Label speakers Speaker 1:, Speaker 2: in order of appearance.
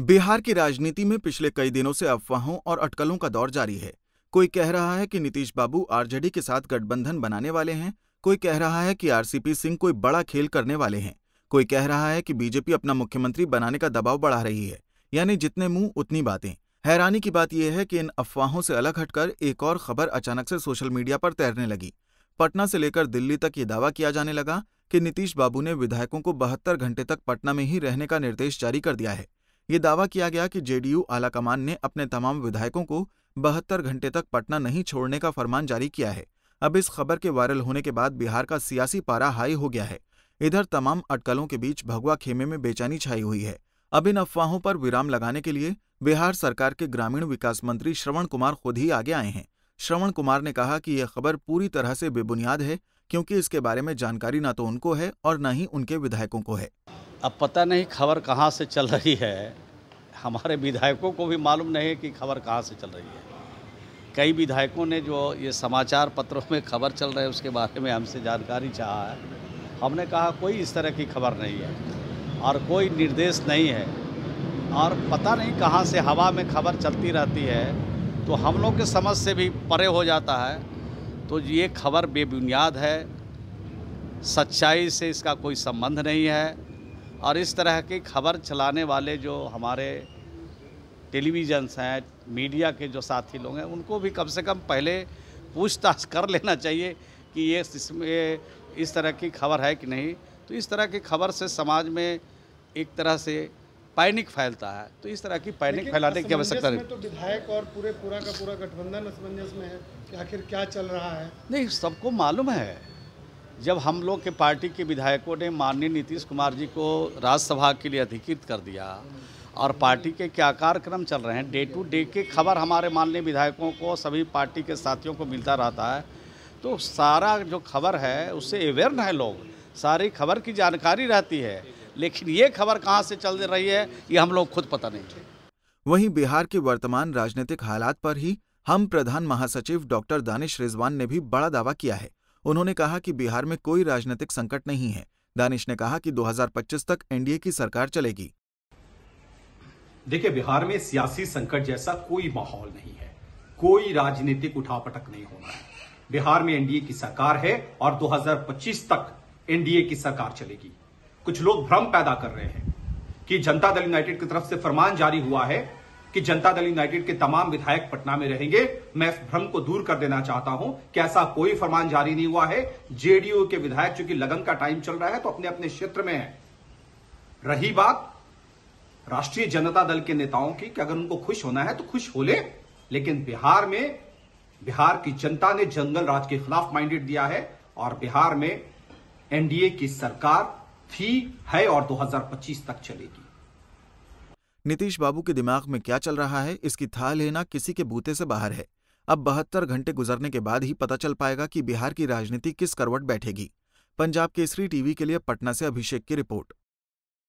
Speaker 1: बिहार की राजनीति में पिछले कई दिनों से अफवाहों और अटकलों का दौर जारी है कोई कह रहा है कि नीतीश बाबू आरजेडी के साथ गठबंधन बनाने वाले हैं कोई कह रहा है कि आरसीपी सिंह कोई बड़ा खेल करने वाले हैं कोई कह रहा है कि बीजेपी अपना मुख्यमंत्री बनाने का दबाव बढ़ा रही है यानी जितने मुंह उतनी बातें हैरानी की बात यह है कि इन अफवाहों से अलग हटकर एक और खबर अचानक से सोशल मीडिया पर तैरने लगी पटना से लेकर दिल्ली तक ये दावा किया जाने लगा कि नीतीश बाबू ने विधायकों को बहत्तर घंटे तक पटना में ही रहने का निर्देश जारी कर दिया है ये दावा किया गया कि जेडीयू आलाकमान ने अपने तमाम विधायकों को बहत्तर घंटे तक पटना नहीं छोड़ने का फरमान जारी किया है अब इस खबर के वायरल होने के बाद बिहार का सियासी पारा हाई हो गया है इधर तमाम अटकलों के बीच भगवा खेमे में बेचैनी छाई हुई है अब इन अफवाहों पर विराम लगाने के लिए बिहार सरकार के ग्रामीण विकास मंत्री श्रवण कुमार खुद ही आगे आए हैं श्रवण कुमार ने कहा कि यह खबर पूरी तरह से बेबुनियाद है क्योंकि इसके बारे में जानकारी न तो उनको है और न ही उनके विधायकों को है अब पता नहीं खबर कहाँ से
Speaker 2: चल रही है हमारे विधायकों को भी मालूम नहीं है कि खबर कहाँ से चल रही है कई विधायकों ने जो ये समाचार पत्रों में खबर चल रहे उसके बारे में हमसे जानकारी चाहा है हमने कहा कोई इस तरह की खबर नहीं है और कोई निर्देश नहीं है और पता नहीं कहाँ से हवा में खबर चलती रहती है तो हम लोग के समझ से भी परे हो जाता है तो ये खबर बेबुनियाद है सच्चाई से इसका कोई संबंध नहीं है और इस तरह की खबर चलाने वाले जो हमारे टेलीविजन्स हैं मीडिया के जो साथी लोग हैं उनको भी कम से कम पहले पूछताछ कर लेना चाहिए कि ये इसमें इस तरह की खबर है कि नहीं तो इस तरह की खबर से समाज में एक तरह से पैनिक फैलता है तो इस तरह की पैनिक फैलाने की आवश्यकता नहीं
Speaker 3: तो विधायक और पूरे पूरा का पूरा
Speaker 2: गठबंधन असमंजस में है कि आखिर क्या चल रहा है नहीं सबको मालूम है जब हम लोग के पार्टी के विधायकों ने माननीय नीतीश कुमार जी को राज्यसभा के लिए अधिकृत कर दिया और पार्टी के क्या कार्यक्रम चल रहे हैं डे टू डे के खबर हमारे माननीय विधायकों को सभी पार्टी के साथियों को मिलता रहता है तो सारा जो खबर है उससे अवेयर है लोग सारी खबर की जानकारी रहती है लेकिन ये खबर कहाँ से चल रही है ये हम लोग खुद पता नहीं
Speaker 1: वहीं बिहार के वर्तमान राजनीतिक हालात पर ही हम प्रधान महासचिव डॉक्टर दानिश रिजवान ने भी बड़ा दावा किया है उन्होंने कहा कि बिहार में कोई राजनीतिक संकट नहीं है दानिश ने कहा कि 2025 तक एनडीए की सरकार चलेगी
Speaker 3: देखिए बिहार में सियासी संकट जैसा कोई माहौल नहीं है कोई राजनीतिक उठापटक नहीं होना है बिहार में एनडीए की सरकार है और 2025 तक एनडीए की सरकार चलेगी कुछ लोग भ्रम पैदा कर रहे हैं कि जनता दल यूनाइटेड की तरफ से फरमान जारी हुआ है कि जनता दल यूनाइटेड के तमाम विधायक पटना में रहेंगे मैं इस भ्रम को दूर कर देना चाहता हूं कि ऐसा कोई फरमान जारी नहीं हुआ है जेडीयू के विधायक चूंकि लगन का टाइम चल रहा है तो अपने अपने क्षेत्र में है रही बात राष्ट्रीय जनता दल के नेताओं की कि अगर उनको खुश होना है तो खुश हो ले लेकिन बिहार में बिहार की जनता ने जंगल राज के खिलाफ माइंडेड दिया है और बिहार में एनडीए की सरकार थी है और 2025 तक चलेगी
Speaker 1: नीतीश बाबू के दिमाग में क्या चल रहा है इसकी था लेना किसी के बूते से बाहर है अब बहत्तर घंटे गुजरने के बाद ही पता चल पाएगा कि बिहार की राजनीति किस करवट बैठेगी पंजाब केसरी टीवी के लिए पटना से अभिषेक की रिपोर्ट